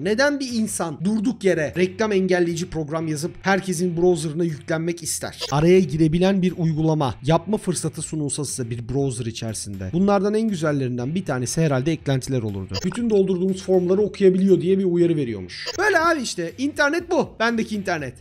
Neden bir insan durduk yere reklam engelleyici program yazıp herkesin browserına yüklenmek ister? Araya girebilen bir uygulama yapma fırsatı sunulsa size bir browser içerisinde. Bunlardan en güzellerinden bir tanesi herhalde eklentiler olurdu. Bütün doldurduğumuz formları okuyabiliyor diye bir uyarı veriyormuş. Böyle abi işte internet bu. Bendeki internet.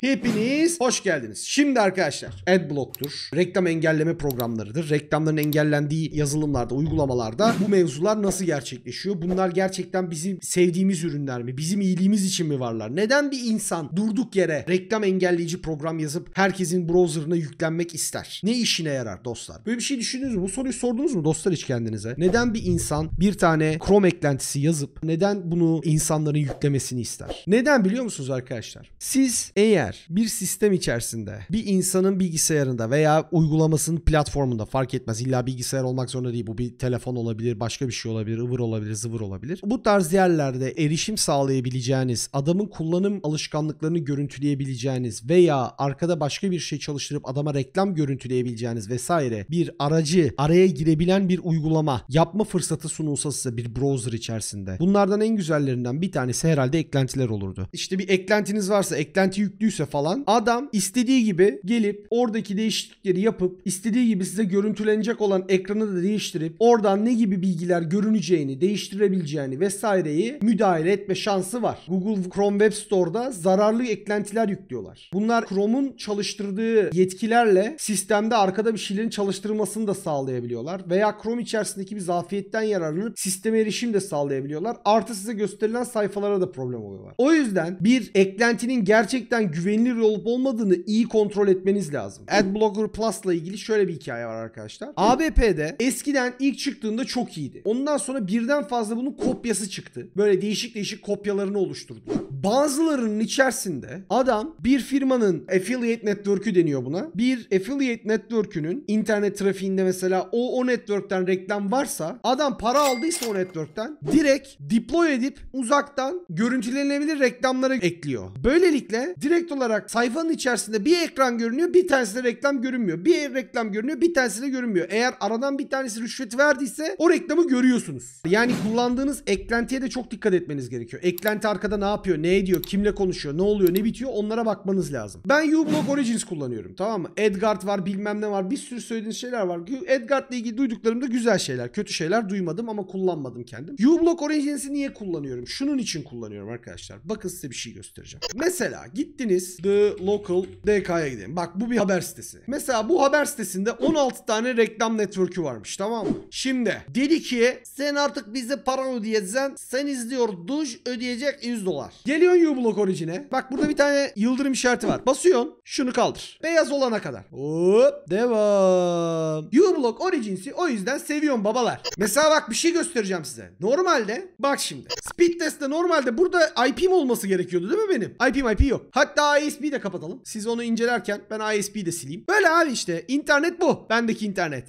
Hepiniz hoş geldiniz. Şimdi arkadaşlar adblock'tur, reklam engelleme programlarıdır. Reklamların engellendiği yazılımlarda, uygulamalarda bu mevzular nasıl gerçekleşiyor? Bunlar gerçekten bizim sevdiğimiz ürünler mi? Bizim iyiliğimiz için mi varlar? Neden bir insan durduk yere reklam engelleyici program yazıp herkesin browser'ına yüklenmek ister? Ne işine yarar dostlar? Böyle bir şey düşündünüz mü? Bu soruyu sordunuz mu dostlar hiç kendinize? Neden bir insan bir tane Chrome eklentisi yazıp neden bunu insanların yüklemesini ister? Neden biliyor musunuz arkadaşlar? Siz eğer eğer bir sistem içerisinde bir insanın bilgisayarında veya uygulamasının platformunda fark etmez illa bilgisayar olmak zorunda değil bu bir telefon olabilir başka bir şey olabilir ıvır olabilir zıvır olabilir. Bu tarz yerlerde erişim sağlayabileceğiniz adamın kullanım alışkanlıklarını görüntüleyebileceğiniz veya arkada başka bir şey çalıştırıp adama reklam görüntüleyebileceğiniz vesaire bir aracı araya girebilen bir uygulama yapma fırsatı sunulsa size bir browser içerisinde. Bunlardan en güzellerinden bir tanesi herhalde eklentiler olurdu. İşte bir eklentiniz varsa eklenti yüklüyse büyüyse falan adam istediği gibi gelip oradaki değişiklikleri yapıp istediği gibi size görüntülenecek olan ekranı da değiştirip oradan ne gibi bilgiler görüneceğini, değiştirebileceğini vesaireyi müdahale etme şansı var. Google Chrome Web Store'da zararlı eklentiler yüklüyorlar. Bunlar Chrome'un çalıştırdığı yetkilerle sistemde arkada bir şeylerin çalıştırılmasını da sağlayabiliyorlar veya Chrome içerisindeki bir zafiyetten yararlanıp sisteme erişim de sağlayabiliyorlar. Artı size gösterilen sayfalara da problem oluyorlar. O yüzden bir eklentinin gerçekten güven güvenilir olup olmadığını iyi kontrol etmeniz lazım. Adblocker Plus'la ilgili şöyle bir hikaye var arkadaşlar. ABP'de eskiden ilk çıktığında çok iyiydi. Ondan sonra birden fazla bunun kopyası çıktı. Böyle değişik değişik kopyalarını oluşturdular. Bazılarının içerisinde adam bir firmanın affiliate network'ü deniyor buna. Bir affiliate network'ünün internet trafiğinde mesela o o network'ten reklam varsa adam para aldıysa o network'ten direkt deploy edip uzaktan görüntülenebilir reklamları ekliyor. Böylelikle direkt olarak sayfanın içerisinde bir ekran görünüyor bir tanesine reklam görünmüyor. Bir reklam görünüyor bir tanesine görünmüyor. Eğer aradan bir tanesi rüşvet verdiyse o reklamı görüyorsunuz. Yani kullandığınız eklentiye de çok dikkat etmeniz gerekiyor. Eklenti arkada ne yapıyor? ne ediyor, kimle konuşuyor, ne oluyor, ne bitiyor onlara bakmanız lazım. Ben uBlock Origins kullanıyorum tamam mı? Edgard var bilmem ne var bir sürü söylediğiniz şeyler var. Edgard ile ilgili duyduklarım da güzel şeyler, kötü şeyler duymadım ama kullanmadım kendim. uBlock Origins'i niye kullanıyorum? Şunun için kullanıyorum arkadaşlar. Bakın size bir şey göstereceğim. Mesela gittiniz The Local DK'ya gidelim. Bak bu bir haber sitesi. Mesela bu haber sitesinde 16 tane reklam network'ü varmış tamam mı? Şimdi dedi ki sen artık bize para ödeyeceksin. Sen izliyor duş ödeyecek 100 dolar. Gel Geliyorsun U-Block orijine. Bak burada bir tane yıldırım işareti var. Basıyorsun. Şunu kaldır. Beyaz olana kadar. Hop. Devam. U-Block Origins'i o yüzden seviyorum babalar. Mesela bak bir şey göstereceğim size. Normalde bak şimdi. Speed testte normalde burada IP'm olması gerekiyordu değil mi benim? IP'm IP yok. Hatta ISP'yi de kapatalım. Siz onu incelerken ben ISP'yi de sileyim. Böyle abi işte. internet bu. Bendeki internet.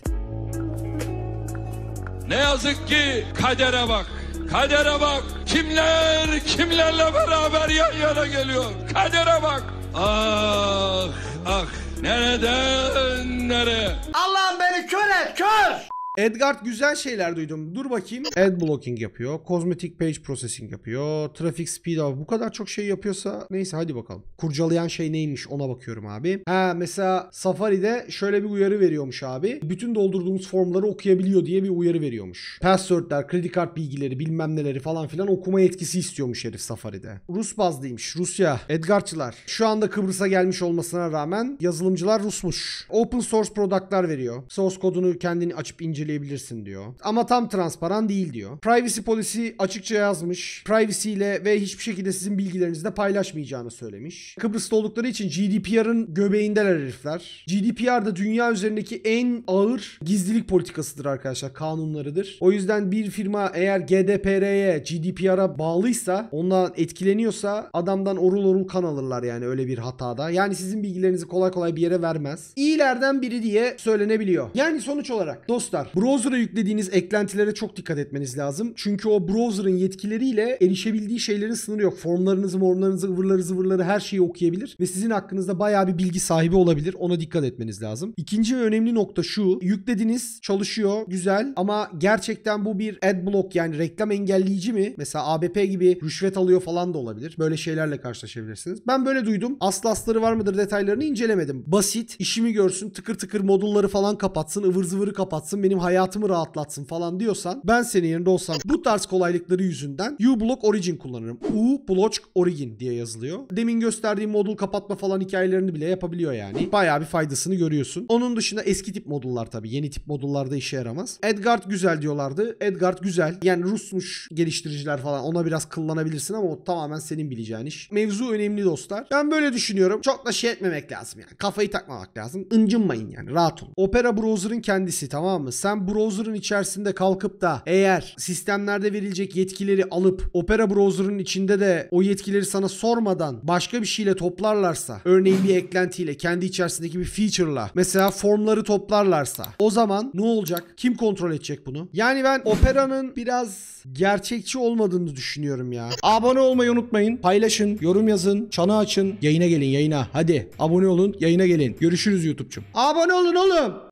Ne yazık ki kadere bak. Kadere bak. Kimler kimlerle beraber yan yana geliyor. Kadere bak. Ah ah nereden nereye? Allah'ım beni kör et kör. Edgard güzel şeyler duydum. Dur bakayım. Ad blocking yapıyor. Cosmetic page processing yapıyor. Traffic speed up. Bu kadar çok şey yapıyorsa neyse hadi bakalım. Kurcalayan şey neymiş ona bakıyorum abi. Ha mesela Safari'de şöyle bir uyarı veriyormuş abi. Bütün doldurduğumuz formları okuyabiliyor diye bir uyarı veriyormuş. Password'ler, kredi kart bilgileri bilmem neleri falan filan okuma yetkisi istiyormuş herif Safari'de. Rus bazlıymış. Rusya. Edgar'çılar. Şu anda Kıbrıs'a gelmiş olmasına rağmen yazılımcılar Rusmuş. Open source product'lar veriyor. Source kodunu kendini açıp inceliyor inceleyebilirsin diyor. Ama tam transparan değil diyor. Privacy policy açıkça yazmış. Privacy ile ve hiçbir şekilde sizin bilgilerinizi de paylaşmayacağını söylemiş. Kıbrıs'ta oldukları için GDPR'ın göbeğindeler herifler. GDPR da dünya üzerindeki en ağır gizlilik politikasıdır arkadaşlar. Kanunlarıdır. O yüzden bir firma eğer GDPR'ye, GDPR'a bağlıysa, ondan etkileniyorsa adamdan orul orul kan alırlar yani öyle bir hatada. Yani sizin bilgilerinizi kolay kolay bir yere vermez. İyilerden biri diye söylenebiliyor. Yani sonuç olarak dostlar Browser'a yüklediğiniz eklentilere çok dikkat etmeniz lazım. Çünkü o browser'ın yetkileriyle erişebildiği şeylerin sınırı yok. Formlarınızı, formlarınızı, ıvırları, zıvırları her şeyi okuyabilir ve sizin hakkınızda bayağı bir bilgi sahibi olabilir. Ona dikkat etmeniz lazım. İkinci önemli nokta şu. Yüklediniz, çalışıyor, güzel ama gerçekten bu bir adblock yani reklam engelleyici mi? Mesela ABP gibi rüşvet alıyor falan da olabilir. Böyle şeylerle karşılaşabilirsiniz. Ben böyle duydum. Aslı asları var mıdır detaylarını incelemedim. Basit, işimi görsün, tıkır tıkır modulları falan kapatsın, ıvır zıvırı kapatsın, benim benim hayatımı rahatlatsın falan diyorsan ben senin yerinde olsam bu tarz kolaylıkları yüzünden uBlock Origin kullanırım. uBlock Origin diye yazılıyor. Demin gösterdiğim modul kapatma falan hikayelerini bile yapabiliyor yani. Bayağı bir faydasını görüyorsun. Onun dışında eski tip modullar tabii. Yeni tip modullarda işe yaramaz. Edgard güzel diyorlardı. Edgard güzel. Yani Rusmuş geliştiriciler falan ona biraz kullanabilirsin ama o tamamen senin bileceğin iş. Mevzu önemli dostlar. Ben böyle düşünüyorum. Çok da şey etmemek lazım yani. Kafayı takmamak lazım. Incınmayın yani. Rahat olun. Opera Browser'ın kendisi tamam mı? Sen sen browser'ın içerisinde kalkıp da eğer sistemlerde verilecek yetkileri alıp Opera browser'ın içinde de o yetkileri sana sormadan başka bir şeyle toplarlarsa örneğin bir eklentiyle kendi içerisindeki bir feature'la mesela formları toplarlarsa o zaman ne olacak? Kim kontrol edecek bunu? Yani ben Opera'nın biraz gerçekçi olmadığını düşünüyorum ya. Abone olmayı unutmayın. Paylaşın, yorum yazın, çanı açın. Yayına gelin yayına. Hadi abone olun, yayına gelin. Görüşürüz YouTube'cum. Abone olun oğlum.